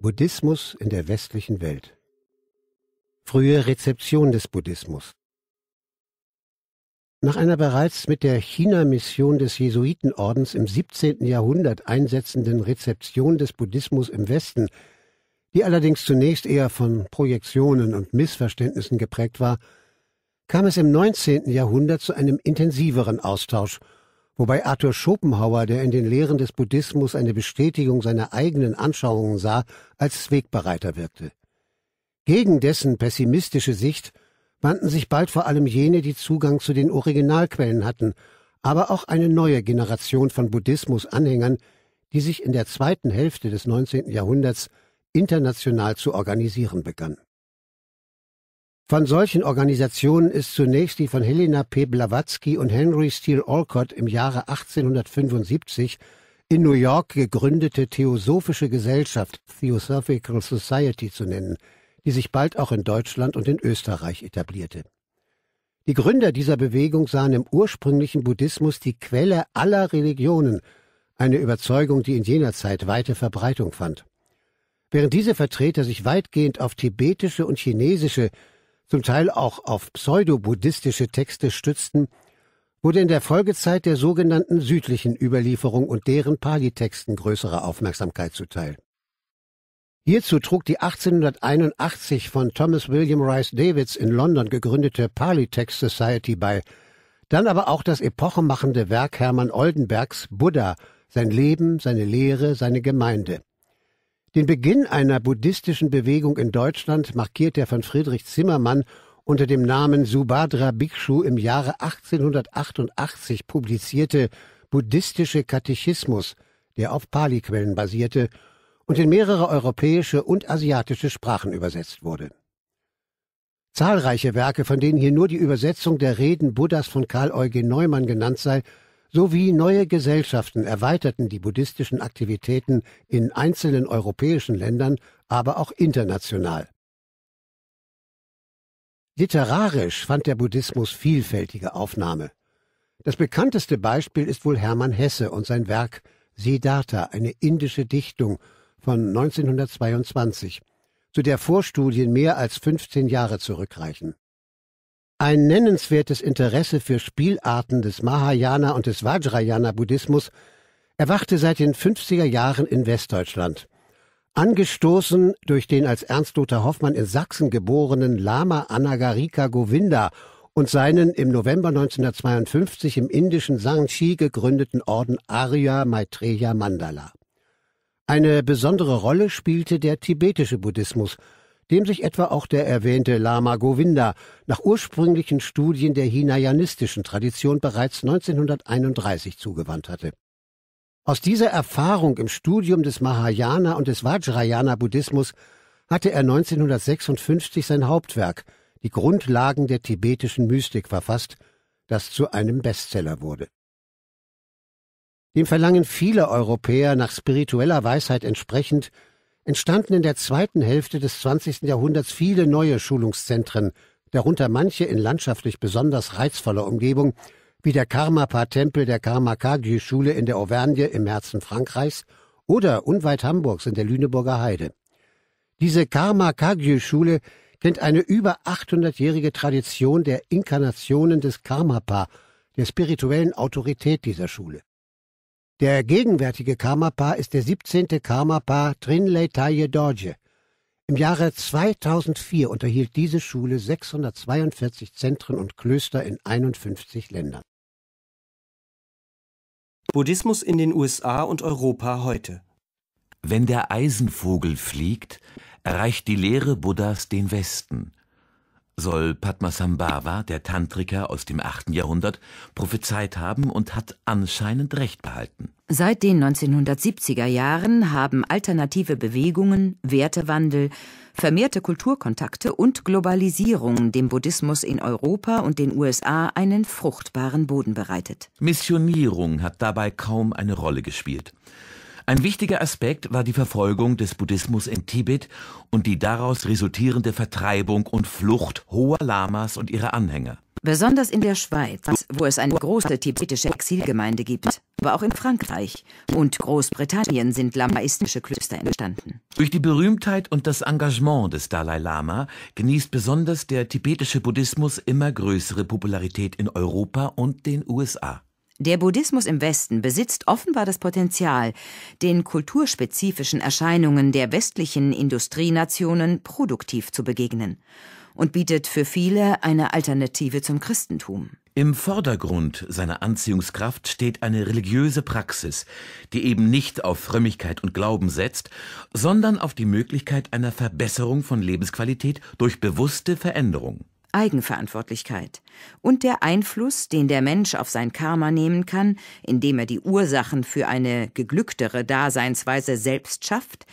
Buddhismus in der westlichen Welt. Frühe Rezeption des Buddhismus. Nach einer bereits mit der China-Mission des Jesuitenordens im 17. Jahrhundert einsetzenden Rezeption des Buddhismus im Westen, die allerdings zunächst eher von Projektionen und Missverständnissen geprägt war, kam es im 19. Jahrhundert zu einem intensiveren Austausch, wobei Arthur Schopenhauer, der in den Lehren des Buddhismus eine Bestätigung seiner eigenen Anschauungen sah, als Wegbereiter wirkte. Gegen dessen pessimistische Sicht wandten sich bald vor allem jene, die Zugang zu den Originalquellen hatten, aber auch eine neue Generation von Buddhismus-Anhängern, die sich in der zweiten Hälfte des 19. Jahrhunderts international zu organisieren begann. Von solchen Organisationen ist zunächst die von Helena P. Blavatsky und Henry Steele Olcott im Jahre 1875 in New York gegründete Theosophische Gesellschaft Theosophical Society zu nennen, die sich bald auch in Deutschland und in Österreich etablierte. Die Gründer dieser Bewegung sahen im ursprünglichen Buddhismus die Quelle aller Religionen, eine Überzeugung, die in jener Zeit weite Verbreitung fand. Während diese Vertreter sich weitgehend auf tibetische und chinesische zum Teil auch auf pseudo-buddhistische Texte stützten, wurde in der Folgezeit der sogenannten südlichen Überlieferung und deren Pali-Texten größere Aufmerksamkeit zuteil. Hierzu trug die 1881 von Thomas William Rice Davids in London gegründete Pali Text Society bei, dann aber auch das epochemachende Werk Hermann Oldenbergs Buddha, sein Leben, seine Lehre, seine Gemeinde. Den Beginn einer buddhistischen Bewegung in Deutschland markiert der von Friedrich Zimmermann unter dem Namen Subhadra Bhikshu im Jahre 1888 publizierte buddhistische Katechismus, der auf Pali-Quellen basierte und in mehrere europäische und asiatische Sprachen übersetzt wurde. Zahlreiche Werke, von denen hier nur die Übersetzung der Reden Buddhas von Karl Eugen Neumann genannt sei, sowie neue Gesellschaften erweiterten die buddhistischen Aktivitäten in einzelnen europäischen Ländern, aber auch international. Literarisch fand der Buddhismus vielfältige Aufnahme. Das bekannteste Beispiel ist wohl Hermann Hesse und sein Werk Siddhartha, eine indische Dichtung von 1922, zu der Vorstudien mehr als 15 Jahre zurückreichen. Ein nennenswertes Interesse für Spielarten des Mahayana und des Vajrayana-Buddhismus erwachte seit den 50er Jahren in Westdeutschland. Angestoßen durch den als Ernst Lothar Hoffmann in Sachsen geborenen Lama Anagarika Govinda und seinen im November 1952 im indischen Sangchi gegründeten Orden Arya Maitreya Mandala. Eine besondere Rolle spielte der tibetische Buddhismus – dem sich etwa auch der erwähnte Lama Govinda nach ursprünglichen Studien der hinayanistischen Tradition bereits 1931 zugewandt hatte. Aus dieser Erfahrung im Studium des Mahayana und des Vajrayana Buddhismus hatte er 1956 sein Hauptwerk, die Grundlagen der tibetischen Mystik, verfasst, das zu einem Bestseller wurde. Dem Verlangen vieler Europäer nach spiritueller Weisheit entsprechend entstanden in der zweiten Hälfte des 20. Jahrhunderts viele neue Schulungszentren, darunter manche in landschaftlich besonders reizvoller Umgebung, wie der Karmapa-Tempel der karmakagyu schule in der Auvergne im Herzen Frankreichs oder unweit Hamburgs in der Lüneburger Heide. Diese karmakagyu schule kennt eine über 800-jährige Tradition der Inkarnationen des Karmapa, der spirituellen Autorität dieser Schule. Der gegenwärtige Karmapa ist der 17. Karmapa Trinley Taye Dorje. Im Jahre 2004 unterhielt diese Schule 642 Zentren und Klöster in 51 Ländern. Buddhismus in den USA und Europa heute. Wenn der Eisenvogel fliegt, erreicht die Lehre Buddhas den Westen soll Padmasambhava, der Tantriker aus dem 8. Jahrhundert, prophezeit haben und hat anscheinend recht behalten. Seit den 1970er Jahren haben alternative Bewegungen, Wertewandel, vermehrte Kulturkontakte und Globalisierung dem Buddhismus in Europa und den USA einen fruchtbaren Boden bereitet. Missionierung hat dabei kaum eine Rolle gespielt. Ein wichtiger Aspekt war die Verfolgung des Buddhismus in Tibet und die daraus resultierende Vertreibung und Flucht hoher Lamas und ihrer Anhänger. Besonders in der Schweiz, wo es eine große tibetische Exilgemeinde gibt, aber auch in Frankreich und Großbritannien sind lamaistische Klöster entstanden. Durch die Berühmtheit und das Engagement des Dalai Lama genießt besonders der tibetische Buddhismus immer größere Popularität in Europa und den USA. Der Buddhismus im Westen besitzt offenbar das Potenzial, den kulturspezifischen Erscheinungen der westlichen Industrienationen produktiv zu begegnen und bietet für viele eine Alternative zum Christentum. Im Vordergrund seiner Anziehungskraft steht eine religiöse Praxis, die eben nicht auf Frömmigkeit und Glauben setzt, sondern auf die Möglichkeit einer Verbesserung von Lebensqualität durch bewusste Veränderung. Eigenverantwortlichkeit und der Einfluss, den der Mensch auf sein Karma nehmen kann, indem er die Ursachen für eine geglücktere Daseinsweise selbst schafft,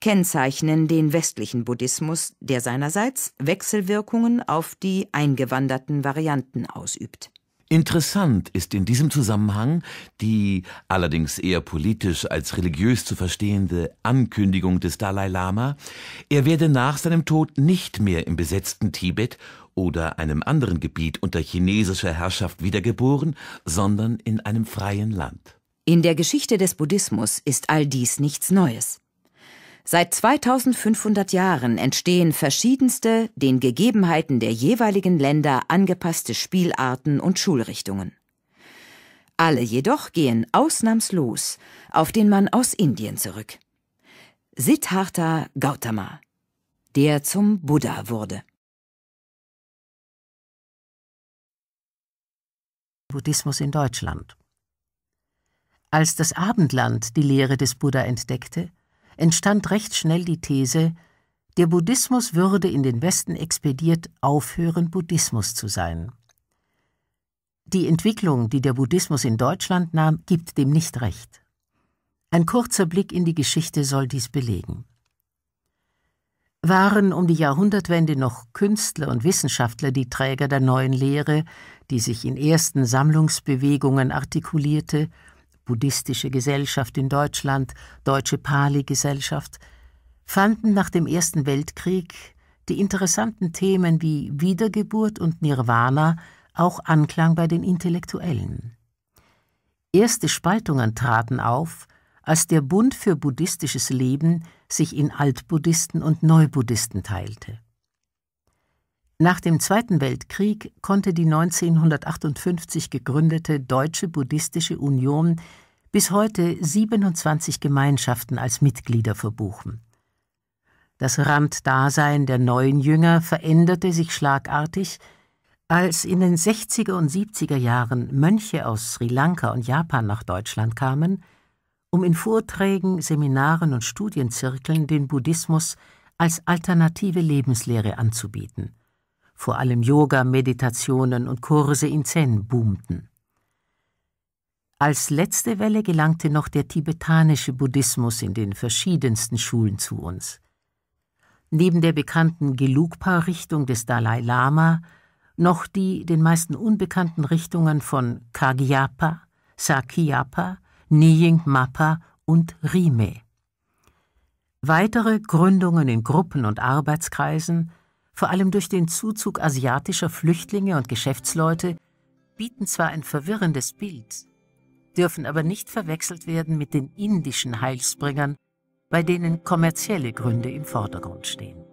kennzeichnen den westlichen Buddhismus, der seinerseits Wechselwirkungen auf die eingewanderten Varianten ausübt. Interessant ist in diesem Zusammenhang die allerdings eher politisch als religiös zu verstehende Ankündigung des Dalai Lama, er werde nach seinem Tod nicht mehr im besetzten Tibet oder einem anderen Gebiet unter chinesischer Herrschaft wiedergeboren, sondern in einem freien Land. In der Geschichte des Buddhismus ist all dies nichts Neues. Seit 2500 Jahren entstehen verschiedenste, den Gegebenheiten der jeweiligen Länder angepasste Spielarten und Schulrichtungen. Alle jedoch gehen ausnahmslos auf den Mann aus Indien zurück. Siddhartha Gautama, der zum Buddha wurde. Buddhismus in Deutschland. Als das Abendland die Lehre des Buddha entdeckte, entstand recht schnell die These, der Buddhismus würde in den Westen expediert aufhören, Buddhismus zu sein. Die Entwicklung, die der Buddhismus in Deutschland nahm, gibt dem nicht recht. Ein kurzer Blick in die Geschichte soll dies belegen waren um die Jahrhundertwende noch Künstler und Wissenschaftler die Träger der neuen Lehre, die sich in ersten Sammlungsbewegungen artikulierte, buddhistische Gesellschaft in Deutschland, deutsche Pali-Gesellschaft, fanden nach dem Ersten Weltkrieg die interessanten Themen wie Wiedergeburt und Nirvana auch Anklang bei den Intellektuellen. Erste Spaltungen traten auf, als der Bund für buddhistisches Leben sich in Altbuddhisten und Neubuddhisten teilte. Nach dem Zweiten Weltkrieg konnte die 1958 gegründete Deutsche Buddhistische Union bis heute 27 Gemeinschaften als Mitglieder verbuchen. Das Randdasein der neuen Jünger veränderte sich schlagartig, als in den 60er und 70er Jahren Mönche aus Sri Lanka und Japan nach Deutschland kamen um in Vorträgen, Seminaren und Studienzirkeln den Buddhismus als alternative Lebenslehre anzubieten. Vor allem Yoga, Meditationen und Kurse in Zen boomten. Als letzte Welle gelangte noch der tibetanische Buddhismus in den verschiedensten Schulen zu uns. Neben der bekannten Gelugpa-Richtung des Dalai Lama noch die den meisten unbekannten Richtungen von Kagyapa, Sakyapa, Niying Mappa und Rime. Weitere Gründungen in Gruppen und Arbeitskreisen, vor allem durch den Zuzug asiatischer Flüchtlinge und Geschäftsleute, bieten zwar ein verwirrendes Bild, dürfen aber nicht verwechselt werden mit den indischen Heilsbringern, bei denen kommerzielle Gründe im Vordergrund stehen.